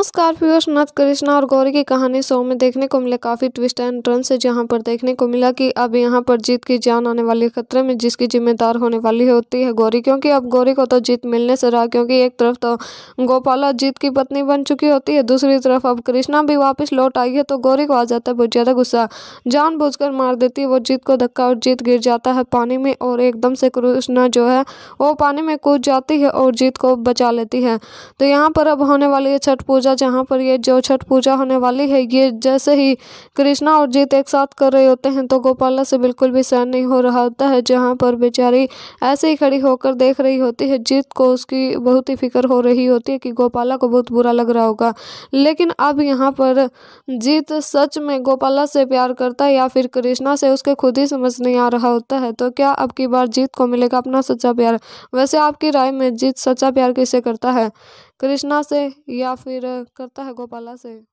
नमस्कार व्यूअर्स नथ कृष्णा और गौरी की कहानी शो में देखने को मिले काफ़ी ट्विस्ट एंड टर्न से जहां पर देखने को मिला कि अब यहां पर जीत की जान आने वाली खतरे में जिसकी जिम्मेदार होने वाली होती है गौरी क्योंकि अब गौरी को तो जीत मिलने से रहा क्योंकि एक तरफ तो गोपाला जीत की पत्नी बन चुकी होती है दूसरी तरफ अब कृष्णा भी वापिस लौट आई है तो गौरी को आ जाता है बहुत ज़्यादा गुस्सा जान मार देती है वो जीत को धक्का और जीत गिर जाता है पानी में और एकदम से कृष्णा जो है वो पानी में कूद जाती है और जीत को बचा लेती है तो यहाँ पर अब होने वाली छठ पूजा पूजा जहाँ पर ये जो छठ पूजा होने वाली है ये जैसे ही कृष्णा और जीत एक साथ कर रहे होते हैं तो गोपाला से बिल्कुल भी सहन नहीं हो रहा होता है जहाँ पर बेचारी ऐसे ही खड़ी होकर देख रही होती है जीत को उसकी बहुत ही फिक्र हो रही होती है कि गोपाला को बहुत बुरा लग रहा होगा लेकिन अब यहाँ पर जीत सच में गोपाला से प्यार करता है या फिर कृष्णा से उसके खुद ही समझ नहीं आ रहा होता है तो क्या अब की बार जीत को मिलेगा अपना सच्चा प्यार वैसे आपकी राय में जीत सच्चा प्यार कैसे करता है कृष्णा से या फिर करता है गोपाला से